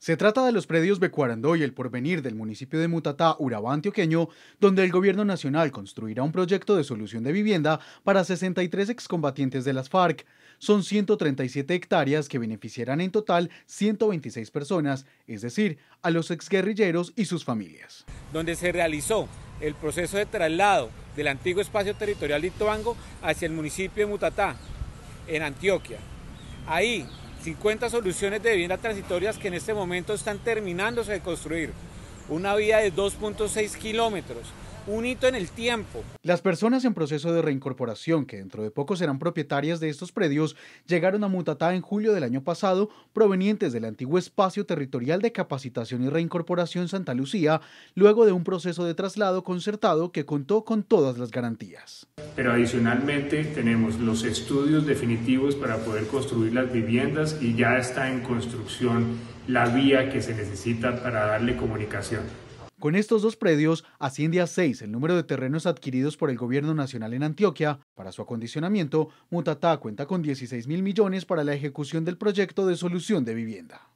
Se trata de los predios Becuarandó y el porvenir del municipio de Mutatá, Urabá antioqueño, donde el gobierno nacional construirá un proyecto de solución de vivienda para 63 excombatientes de las FARC. Son 137 hectáreas que beneficiarán en total 126 personas, es decir, a los exguerrilleros y sus familias. Donde se realizó el proceso de traslado del antiguo espacio territorial de Ituango hacia el municipio de Mutatá, en Antioquia. Ahí 50 soluciones de vivienda transitorias que en este momento están terminándose de construir. Una vía de 2.6 kilómetros, un hito en el tiempo. Las personas en proceso de reincorporación, que dentro de poco serán propietarias de estos predios, llegaron a Mutatá en julio del año pasado, provenientes del antiguo espacio territorial de capacitación y reincorporación Santa Lucía, luego de un proceso de traslado concertado que contó con todas las garantías. Pero adicionalmente tenemos los estudios definitivos para poder construir las viviendas y ya está en construcción la vía que se necesita para darle comunicación con estos dos predios asciende a seis el número de terrenos adquiridos por el gobierno nacional en Antioquia. Para su acondicionamiento, Mutatá cuenta con 16 mil millones para la ejecución del proyecto de solución de vivienda.